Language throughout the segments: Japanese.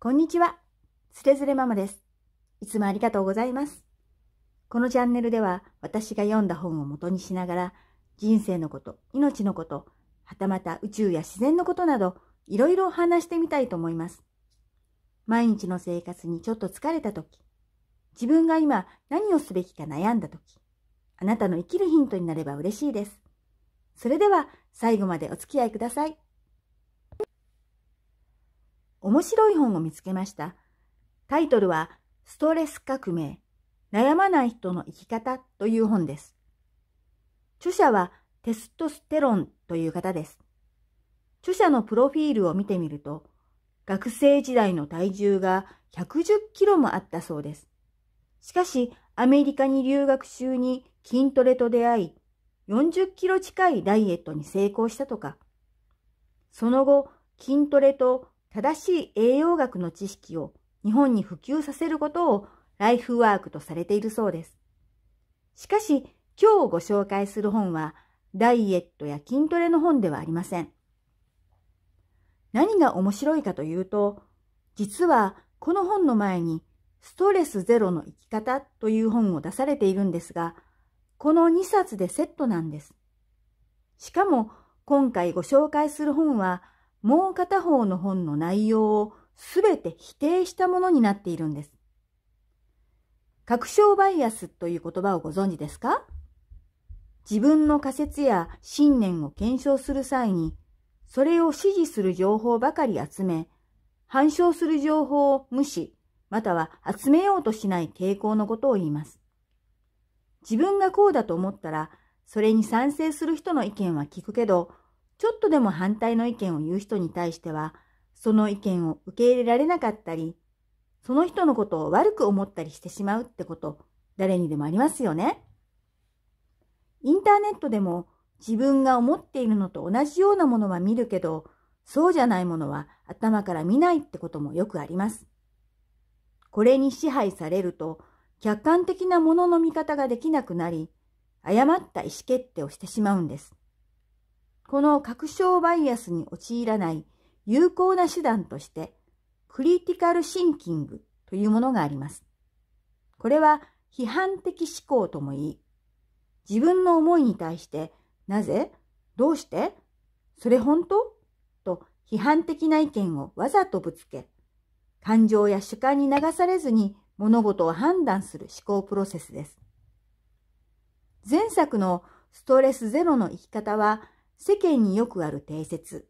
こんにちは。つれづれママです。いつもありがとうございます。このチャンネルでは私が読んだ本を元にしながら人生のこと、命のこと、はたまた宇宙や自然のことなどいろいろ話してみたいと思います。毎日の生活にちょっと疲れた時、自分が今何をすべきか悩んだ時、あなたの生きるヒントになれば嬉しいです。それでは最後までお付き合いください。面白い本を見つけました。タイトルは、ストレス革命、悩まない人の生き方という本です。著者はテストステロンという方です。著者のプロフィールを見てみると、学生時代の体重が110キロもあったそうです。しかし、アメリカに留学中に筋トレと出会い、40キロ近いダイエットに成功したとか、その後、筋トレと正しい栄養学の知識を日本に普及させることをライフワークとされているそうです。しかし、今日ご紹介する本は、ダイエットや筋トレの本ではありません。何が面白いかというと、実はこの本の前に、ストレスゼロの生き方という本を出されているんですが、この2冊でセットなんです。しかも、今回ご紹介する本は、もう片方の本の内容をすべて否定したものになっているんです。確証バイアスという言葉をご存知ですか自分の仮説や信念を検証する際に、それを支持する情報ばかり集め、反証する情報を無視、または集めようとしない傾向のことを言います。自分がこうだと思ったら、それに賛成する人の意見は聞くけど、ちょっとでも反対の意見を言う人に対しては、その意見を受け入れられなかったり、その人のことを悪く思ったりしてしまうってこと、誰にでもありますよね。インターネットでも自分が思っているのと同じようなものは見るけど、そうじゃないものは頭から見ないってこともよくあります。これに支配されると、客観的なものの見方ができなくなり、誤った意思決定をしてしまうんです。この確証バイアスに陥らない有効な手段として、クリティカルシンキングというものがあります。これは批判的思考とも言い、自分の思いに対して、なぜどうしてそれ本当と批判的な意見をわざとぶつけ、感情や主観に流されずに物事を判断する思考プロセスです。前作のストレスゼロの生き方は世間によくある定説。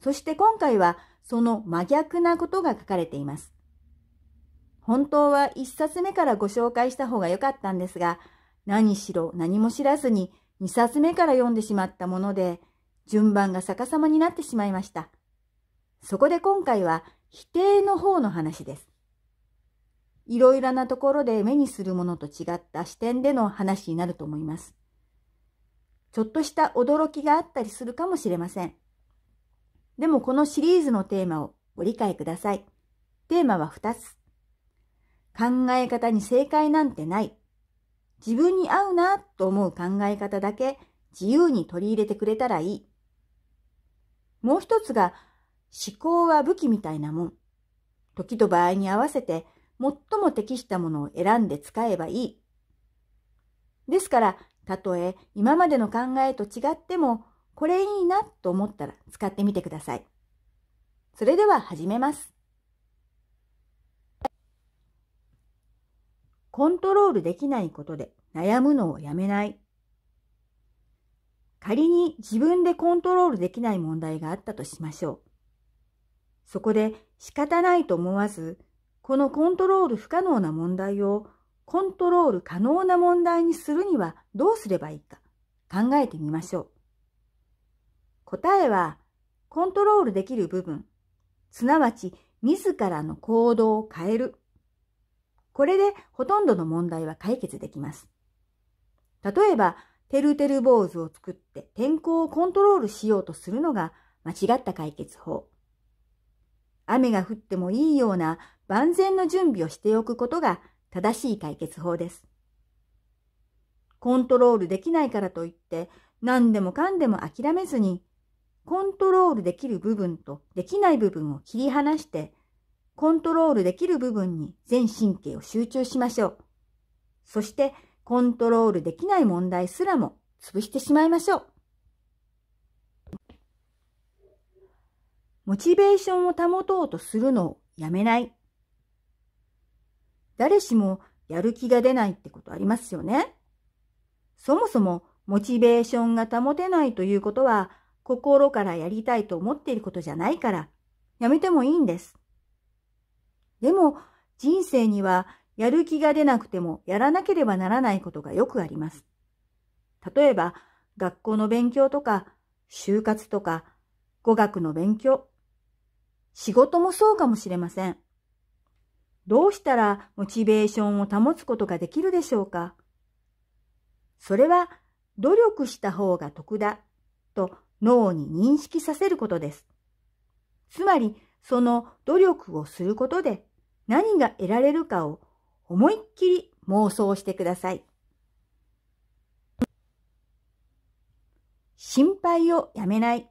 そして今回はその真逆なことが書かれています。本当は一冊目からご紹介した方が良かったんですが、何しろ何も知らずに二冊目から読んでしまったもので、順番が逆さまになってしまいました。そこで今回は否定の方の話です。いろいろなところで目にするものと違った視点での話になると思います。ちょっとした驚きがあったりするかもしれません。でもこのシリーズのテーマをご理解ください。テーマは2つ。考え方に正解なんてない。自分に合うなと思う考え方だけ自由に取り入れてくれたらいい。もう一つが思考は武器みたいなもん。時と場合に合わせて最も適したものを選んで使えばいい。ですからたとえ今までの考えと違っても、これいいなと思ったら使ってみてください。それでは始めます。コントロールできないことで悩むのをやめない。仮に自分でコントロールできない問題があったとしましょう。そこで仕方ないと思わず、このコントロール不可能な問題をコントロール可能な問題にするにはどうすればいいか考えてみましょう。答えは、コントロールできる部分、すなわち自らの行動を変える。これでほとんどの問題は解決できます。例えば、てるてる坊主を作って天候をコントロールしようとするのが間違った解決法。雨が降ってもいいような万全の準備をしておくことが正しい解決法です。コントロールできないからといって何でもかんでも諦めずにコントロールできる部分とできない部分を切り離してコントロールできる部分に全神経を集中しましょう。そしてコントロールできない問題すらも潰してしまいましょう。モチベーションを保とうとするのをやめない。誰しもやる気が出ないってことありますよね。そもそもモチベーションが保てないということは心からやりたいと思っていることじゃないからやめてもいいんです。でも人生にはやる気が出なくてもやらなければならないことがよくあります。例えば学校の勉強とか就活とか語学の勉強仕事もそうかもしれません。どうしたらモチベーションを保つことができるでしょうかそれは努力した方が得だと脳に認識させることです。つまり、その努力をすることで何が得られるかを思いっきり妄想してください。心配をやめない。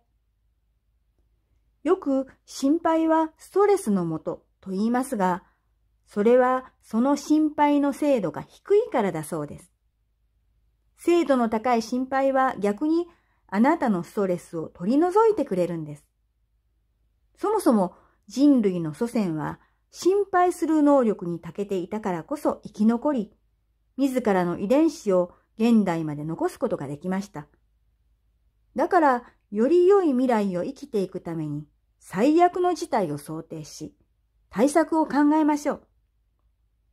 よく心配はストレスのもとと言いますが、それはその心配の精度が低いからだそうです。精度の高い心配は逆にあなたのストレスを取り除いてくれるんです。そもそも人類の祖先は心配する能力に長けていたからこそ生き残り、自らの遺伝子を現代まで残すことができました。だから、より良い未来を生きていくために、最悪の事態を想定し、対策を考えましょう。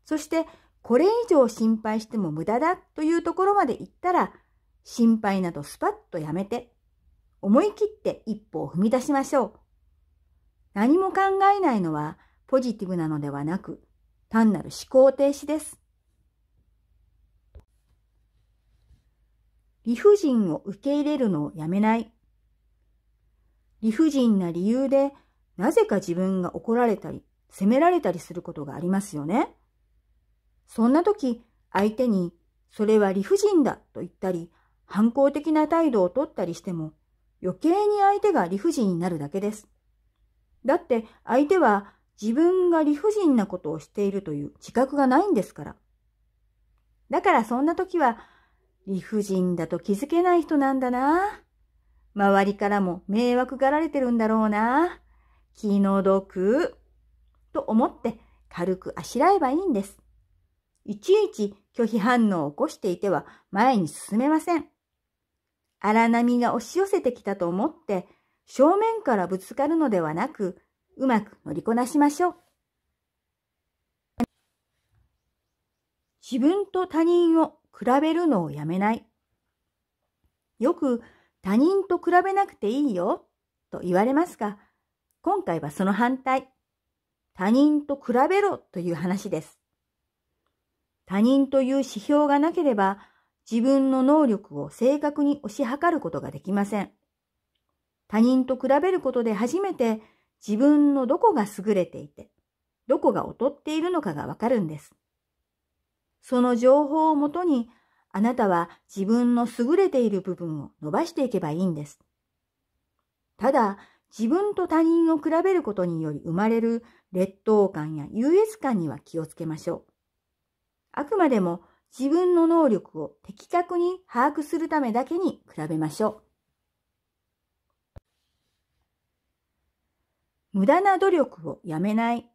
そしてこれ以上心配しても無駄だというところまで行ったら、心配などスパッとやめて、思い切って一歩を踏み出しましょう。何も考えないのはポジティブなのではなく、単なる思考停止です。理不尽を受け入れるのをやめない。理不尽な理由で、なぜか自分が怒られたり、責められたりすることがありますよね。そんな時、相手に、それは理不尽だと言ったり、反抗的な態度をとったりしても、余計に相手が理不尽になるだけです。だって相手は自分が理不尽なことをしているという自覚がないんですから。だからそんな時は、理不尽だと気づけない人なんだな。周りからも迷惑がられてるんだろうな。気の毒。と思って軽くあしらえばいいんです。いちいち拒否反応を起こしていては前に進めません。荒波が押し寄せてきたと思って正面からぶつかるのではなくうまく乗りこなしましょう。自分と他人を比べるのをやめない。よく他人と比べなくていいよと言われますが、今回はその反対、他人と比べろという話です。他人という指標がなければ自分の能力を正確に推し量ることができません。他人と比べることで初めて自分のどこが優れていて、どこが劣っているのかがわかるんです。その情報をもとに、あなたは自分の優れている部分を伸ばしていけばいいんです。ただ、自分と他人を比べることにより生まれる劣等感や優越感には気をつけましょう。あくまでも自分の能力を的確に把握するためだけに比べましょう。無駄な努力をやめない。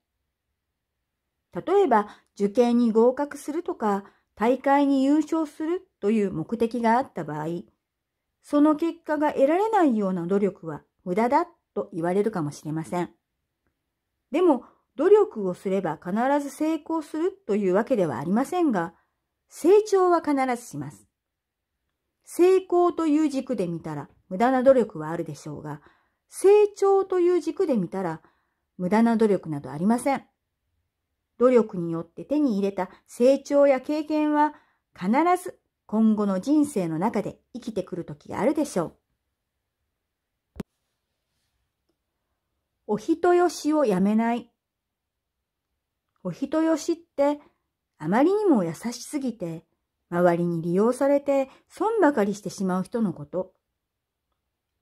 例えば、受験に合格するとか、大会に優勝するという目的があった場合、その結果が得られないような努力は無駄だと言われるかもしれません。でも、努力をすれば必ず成功するというわけではありませんが、成長は必ずします。成功という軸で見たら無駄な努力はあるでしょうが、成長という軸で見たら無駄な努力などありません。努力によって手に入れた成長や経験は必ず今後の人生の中で生きてくる時があるでしょう。お人よしをやめない。お人よしって、あまりにも優しすぎて、周りに利用されて損ばかりしてしまう人のこと。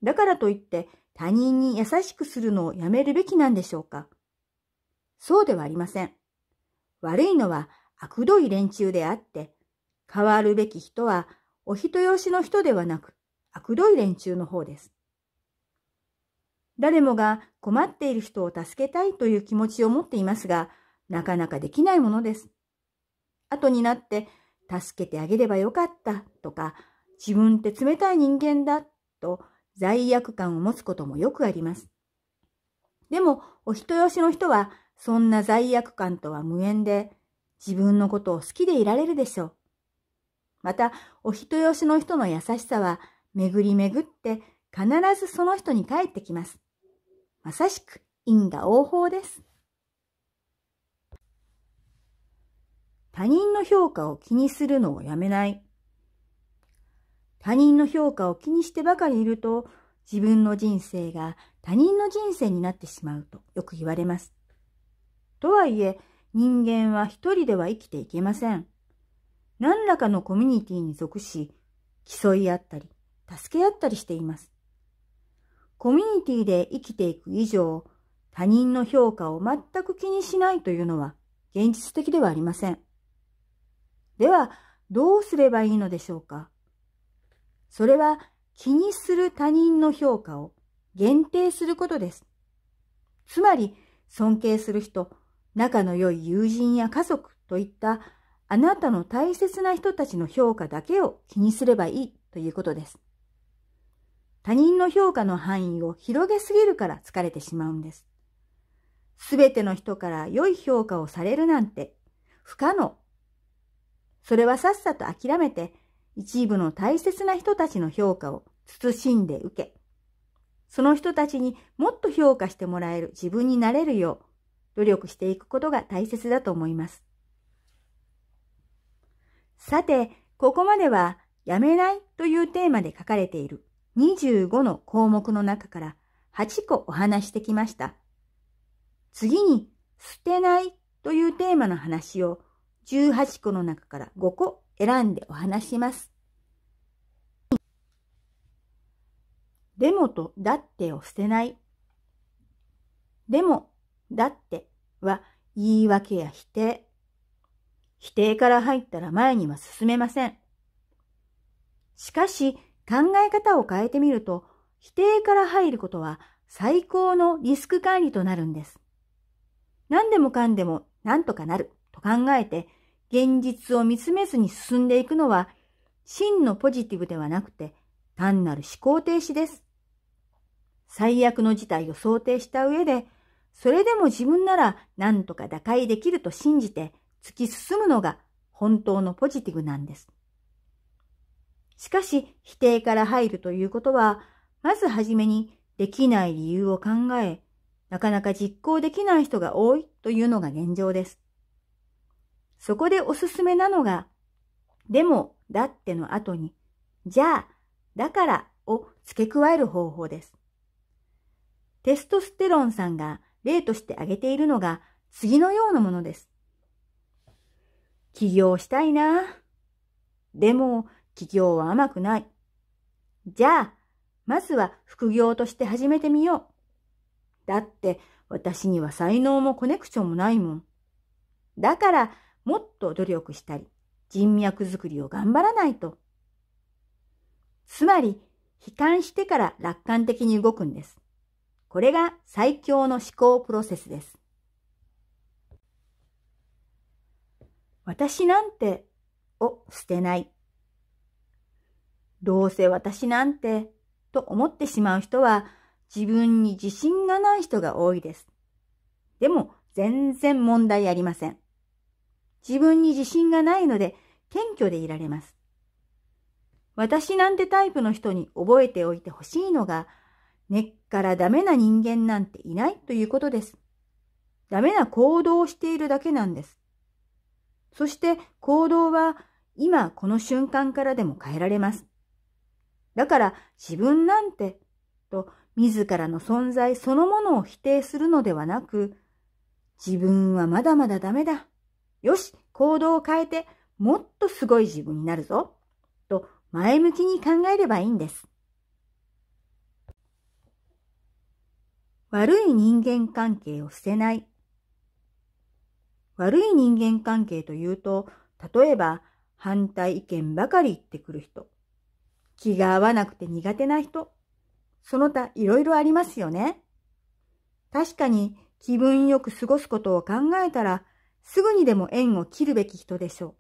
だからといって他人に優しくするのをやめるべきなんでしょうかそうではありません。悪いのは悪どい連中であって、変わるべき人はお人よしの人ではなく、悪どい連中の方です。誰もが困っている人を助けたいという気持ちを持っていますが、なかなかできないものです。後になって、助けてあげればよかったとか、自分って冷たい人間だと罪悪感を持つこともよくあります。でも、お人よしの人は、そんな罪悪感とは無縁で、自分のことを好きでいられるでしょう。また、お人よしの人の優しさは、巡り巡って、必ずその人に帰ってきます。まさしく、因果応報です。他人の評価を気にするのをやめない。他人の評価を気にしてばかりいると、自分の人生が他人の人生になってしまうとよく言われます。とはいえ、人間は一人では生きていけません。何らかのコミュニティに属し、競い合ったり、助け合ったりしています。コミュニティで生きていく以上、他人の評価を全く気にしないというのは現実的ではありません。では、どうすればいいのでしょうかそれは気にする他人の評価を限定することです。つまり、尊敬する人、仲の良い友人や家族といったあなたの大切な人たちの評価だけを気にすればいいということです。他人の評価の範囲を広げすぎるから疲れてしまうんです。すべての人から良い評価をされるなんて不可能それはさっさと諦めて、一部の大切な人たちの評価を慎んで受け、その人たちにもっと評価してもらえる自分になれるよう、努力していくことが大切だと思います。さて、ここまでは、やめないというテーマで書かれている25の項目の中から8個お話してきました。次に、捨てないというテーマの話を18個の中から5個選んでお話します。でもとだってを捨てない。でも、だっては言い訳や否定。否定から入ったら前には進めません。しかし、考え方を変えてみると、否定から入ることは最高のリスク管理となるんです。何でもかんでもなんとかなる。考えて現実を見つめずに進んでいくのは真のポジティブではなくて単なる思考停止です。最悪の事態を想定した上で、それでも自分なら何とか打開できると信じて突き進むのが本当のポジティブなんです。しかし、否定から入るということは、まずはじめにできない理由を考え、なかなか実行できない人が多いというのが現状です。そこでおすすめなのが、でも、だっての後に、じゃあ、だからを付け加える方法です。テストステロンさんが例として挙げているのが次のようなものです。起業したいな。でも、起業は甘くない。じゃあ、まずは副業として始めてみよう。だって、私には才能もコネクションもないもん。だから、もっと努力したり、人脈づくりを頑張らないと。つまり、悲観してから楽観的に動くんです。これが最強の思考プロセスです。私なんてを捨てない。どうせ私なんてと思ってしまう人は自分に自信がない人が多いです。でも全然問題ありません。自分に自信がないので謙虚でいられます。私なんてタイプの人に覚えておいてほしいのが、根っからダメな人間なんていないということです。ダメな行動をしているだけなんです。そして行動は今この瞬間からでも変えられます。だから自分なんてと自らの存在そのものを否定するのではなく、自分はまだまだダメだ。よし、行動を変えて、もっとすごい自分になるぞ。と、前向きに考えればいいんです。悪い人間関係を捨てない。悪い人間関係というと、例えば反対意見ばかり言ってくる人、気が合わなくて苦手な人、その他いろいろありますよね。確かに気分よく過ごすことを考えたらすぐにでも縁を切るべき人でしょ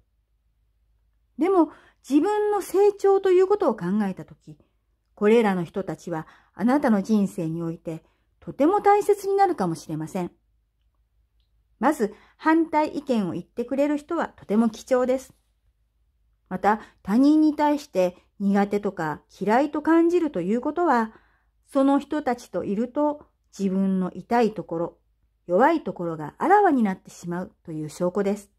う。でも自分の成長ということを考えたとき、これらの人たちはあなたの人生においてとても大切になるかもしれません。まず反対意見を言ってくれる人はとても貴重です。また他人に対して苦手とか嫌いと感じるということは、その人たちといると自分の痛いところ、弱いところがあらわになってしまうという証拠です。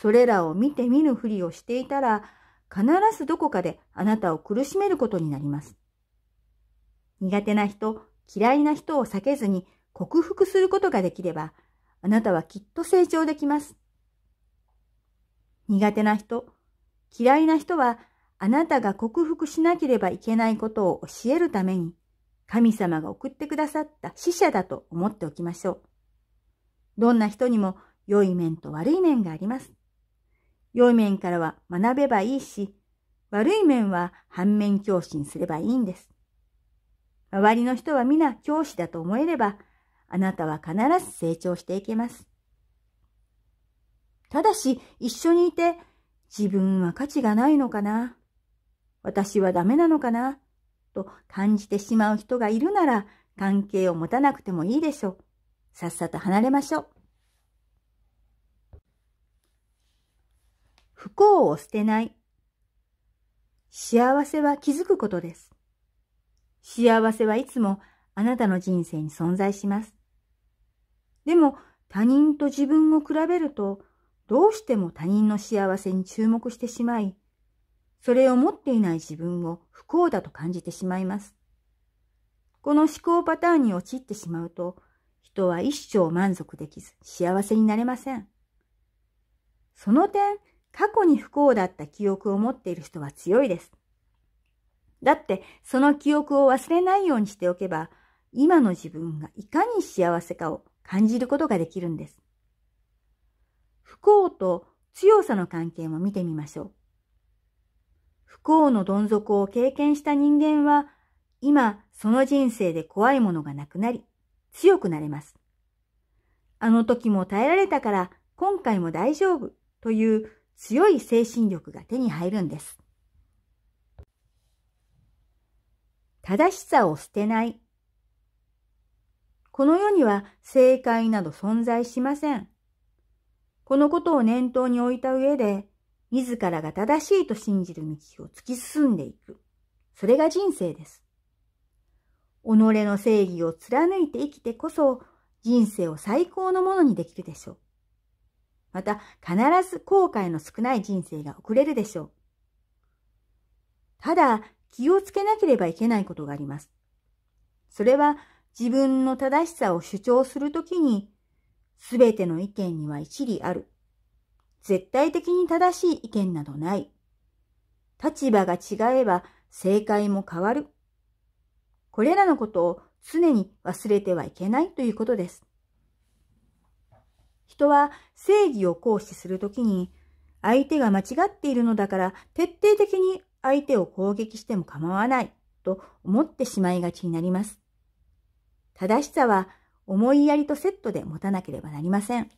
それらを見て見ぬふりをしていたら、必ずどこかであなたを苦しめることになります。苦手な人、嫌いな人を避けずに克服することができれば、あなたはきっと成長できます。苦手な人、嫌いな人は、あなたが克服しなければいけないことを教えるために、神様が送ってくださった死者だと思っておきましょう。どんな人にも良い面と悪い面があります。良い面からは学べばいいし、悪い面は反面教師にすればいいんです。周りの人は皆教師だと思えれば、あなたは必ず成長していけます。ただし、一緒にいて、自分は価値がないのかな私はダメなのかなと感じてしまう人がいるなら関係を持たなくてもいいでしょう。さっさと離れましょう。不幸を捨てない。幸せは気づくことです。幸せはいつもあなたの人生に存在します。でも他人と自分を比べるとどうしても他人の幸せに注目してしまいそれを持っていない自分を不幸だと感じてしまいます。この思考パターンに陥ってしまうと、人は一生満足できず幸せになれません。その点、過去に不幸だった記憶を持っている人は強いです。だって、その記憶を忘れないようにしておけば、今の自分がいかに幸せかを感じることができるんです。不幸と強さの関係も見てみましょう。不幸のどん底を経験した人間は、今、その人生で怖いものがなくなり、強くなれます。あの時も耐えられたから、今回も大丈夫という強い精神力が手に入るんです。正しさを捨てない。この世には正解など存在しません。このことを念頭に置いた上で、自らが正しいと信じる道を突き進んでいく。それが人生です。己の正義を貫いて生きてこそ人生を最高のものにできるでしょう。また必ず後悔の少ない人生が送れるでしょう。ただ気をつけなければいけないことがあります。それは自分の正しさを主張するときに、すべての意見には一理ある絶対的に正しい意見などない。立場が違えば正解も変わる。これらのことを常に忘れてはいけないということです。人は正義を行使するときに、相手が間違っているのだから徹底的に相手を攻撃しても構わないと思ってしまいがちになります。正しさは思いやりとセットで持たなければなりません。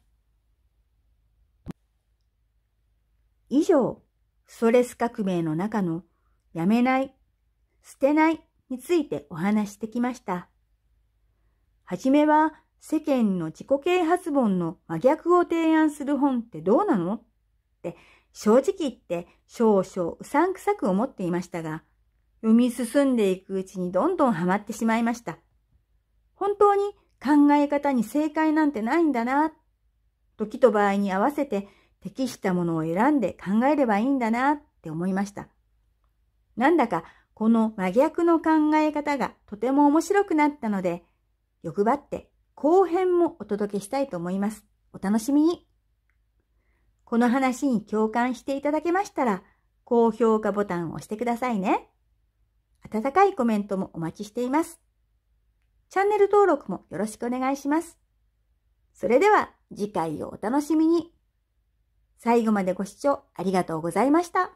以上、ストレス革命の中のやめない、捨てないについてお話してきました。はじめは世間の自己啓発本の真逆を提案する本ってどうなのって正直言って少々うさんくさく思っていましたが、読み進んでいくうちにどんどんハマってしまいました。本当に考え方に正解なんてないんだな、時と場合に合わせて適したものを選んで考えればいいんだなって思いました。なんだかこの真逆の考え方がとても面白くなったので、欲張って後編もお届けしたいと思います。お楽しみに。この話に共感していただけましたら、高評価ボタンを押してくださいね。温かいコメントもお待ちしています。チャンネル登録もよろしくお願いします。それでは次回をお楽しみに。最後までご視聴ありがとうございました。